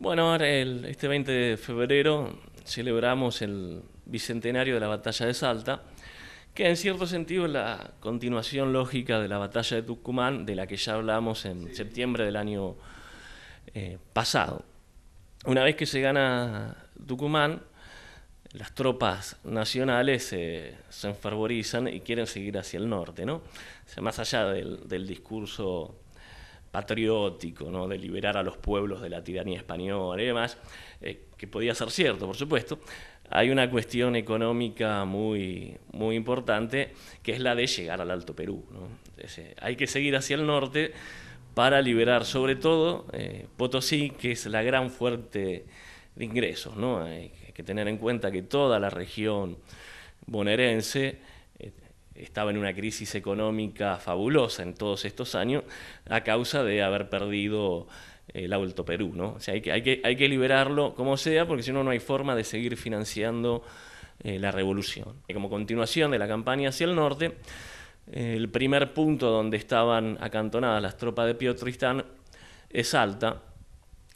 Bueno, ahora el, este 20 de febrero celebramos el bicentenario de la batalla de Salta, que en cierto sentido es la continuación lógica de la batalla de Tucumán, de la que ya hablamos en septiembre del año eh, pasado. Una vez que se gana Tucumán, las tropas nacionales eh, se enfavorizan y quieren seguir hacia el norte, ¿no? más allá del discurso patriótico, ¿no? de liberar a los pueblos de la tiranía española y demás, eh, que podía ser cierto, por supuesto, hay una cuestión económica muy, muy importante, que es la de llegar al Alto Perú. Eh, hay que seguir hacia el norte para liberar sobre todo eh, Potosí, que es la gran fuerte de ingresos. ¿no? Hay que tener en cuenta que toda la región bonaerense estaba en una crisis económica fabulosa en todos estos años a causa de haber perdido eh, el Alto Perú. ¿no? O sea, hay que, hay, que, hay que liberarlo como sea, porque si no, no hay forma de seguir financiando eh, la revolución. Y como continuación de la campaña hacia el norte, eh, el primer punto donde estaban acantonadas las tropas de Piotristán es Alta,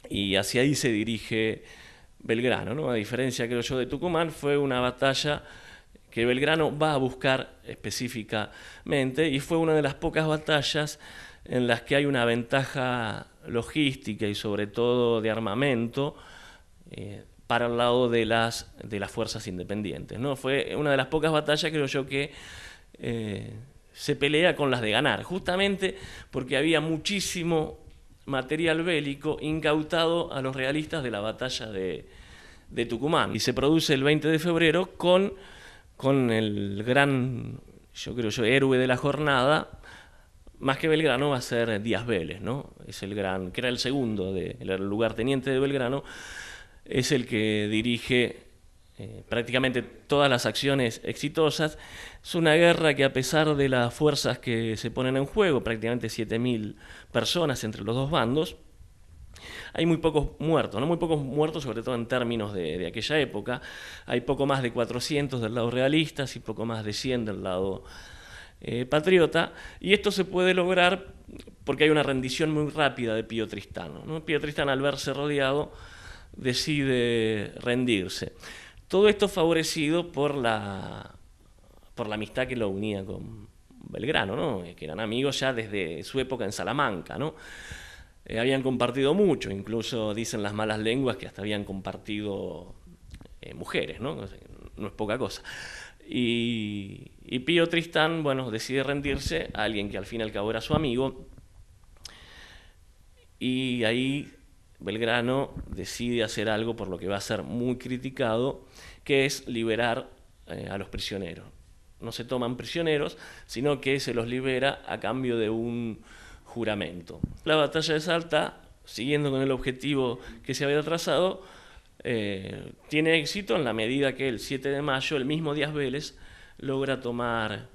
y hacia ahí se dirige Belgrano. ¿no? A diferencia, creo yo, de Tucumán, fue una batalla que Belgrano va a buscar específicamente y fue una de las pocas batallas en las que hay una ventaja logística y sobre todo de armamento eh, para el lado de las, de las fuerzas independientes. ¿no? Fue una de las pocas batallas, creo yo, que eh, se pelea con las de ganar, justamente porque había muchísimo material bélico incautado a los realistas de la batalla de, de Tucumán. Y se produce el 20 de febrero con con el gran, yo creo héroe de la jornada, más que Belgrano va a ser Díaz Vélez, ¿no? Es el gran, que era el segundo el lugar lugarteniente de Belgrano, es el que dirige eh, prácticamente todas las acciones exitosas. Es una guerra que a pesar de las fuerzas que se ponen en juego, prácticamente 7.000 personas entre los dos bandos, hay muy pocos muertos, ¿no? muy pocos muertos, sobre todo en términos de, aquella época. Hay poco más de 400 del lado realista y poco más de 100 del lado eh, patriota. Y esto se puede lograr porque hay una rendición muy rápida de Pío Tristano. ¿no? Pío Tristano, al verse rodeado, decide rendirse. Todo esto favorecido por la, por la amistad que lo unía con Belgrano, eh, que eran amigos ya desde su época en Salamanca. ¿no? Eh, habían compartido mucho, incluso dicen las malas lenguas que hasta habían compartido eh, mujeres, ¿no? es poca cosa. Y, Pío Tristán, bueno, decide rendirse a alguien que al fin y al cabo era su amigo. Y ahí Belgrano decide hacer algo por lo que va a ser muy criticado, que es liberar eh, a los prisioneros. No se toman prisioneros, sino que se los libera a cambio de un juramento. La batalla de Salta, siguiendo con el objetivo que se había trazado, eh, tiene éxito en la medida que el 7 de mayo, el mismo Díaz Vélez, logra tomar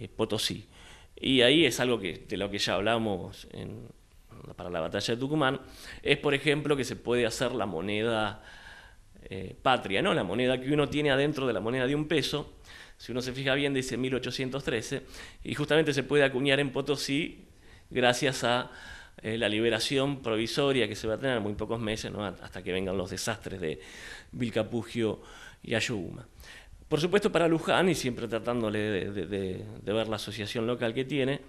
eh, Potosí. Y ahí es algo que, de lo que ya hablamos para la batalla de Tucumán, es por ejemplo que se puede hacer la moneda eh, patria, ¿no? la moneda que uno tiene adentro de la moneda de un peso, si uno se fija bien dice 1813, y justamente se puede acuñar en Potosí gracias a eh, la liberación provisoria que se va a tener en muy pocos meses, hasta que vengan los desastres de Vilcapugio y Ayuguma. Por supuesto, para Luján, y siempre tratándole de, ver la asociación local que tiene,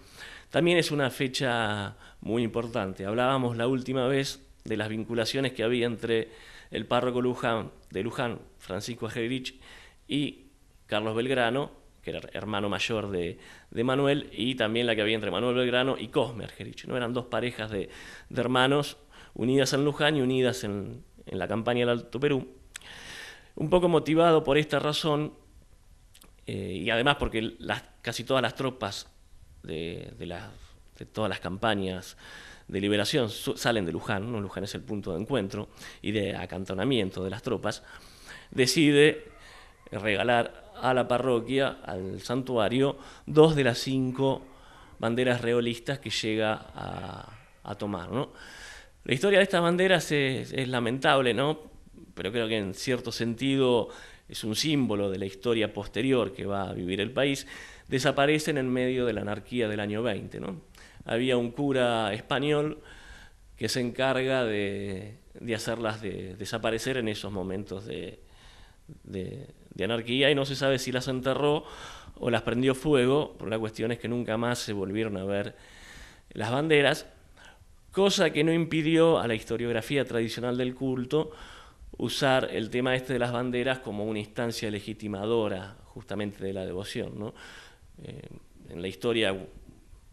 también es una fecha muy importante. Hablábamos la última vez de las vinculaciones que había entre el párroco Luján, de Luján, Francisco Ajerich, y Carlos Belgrano, que era hermano mayor de, Manuel, y también la que había entre Manuel Belgrano y Cosme Argerich. ¿no? Eran dos parejas de, hermanos unidas en Luján y unidas en, la campaña del Alto Perú. Un poco motivado por esta razón, eh, y además porque las, casi todas las tropas de, todas las campañas de liberación salen de Luján, Luján es el punto de encuentro y de acantonamiento de las tropas, decide regalar a la parroquia, al santuario, dos de las cinco banderas realistas que llega a, tomar. La historia de estas banderas es, lamentable, ¿no? pero creo que en cierto sentido es un símbolo de la historia posterior que va a vivir el país. Desaparecen en medio de la anarquía del año 20. ¿no? Había un cura español que se encarga de, hacerlas desaparecer en esos momentos de, de, anarquía y no se sabe si las enterró o las prendió fuego, pero la cuestión es que nunca más se volvieron a ver las banderas, cosa que no impidió a la historiografía tradicional del culto usar el tema este de las banderas como una instancia legitimadora justamente de la devoción. Eh, en la historia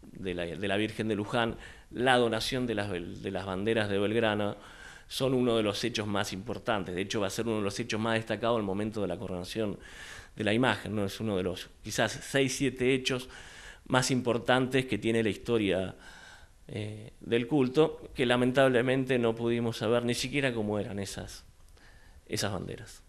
de la, Virgen de Luján, la donación de las, de las banderas de Belgrano son uno de los hechos más importantes. De hecho, va a ser uno de los hechos más destacados al momento de la coronación de la imagen. ¿no? Es uno de los quizás seis, siete hechos más importantes que tiene la historia eh, del culto, que lamentablemente no pudimos saber ni siquiera cómo eran esas, esas banderas.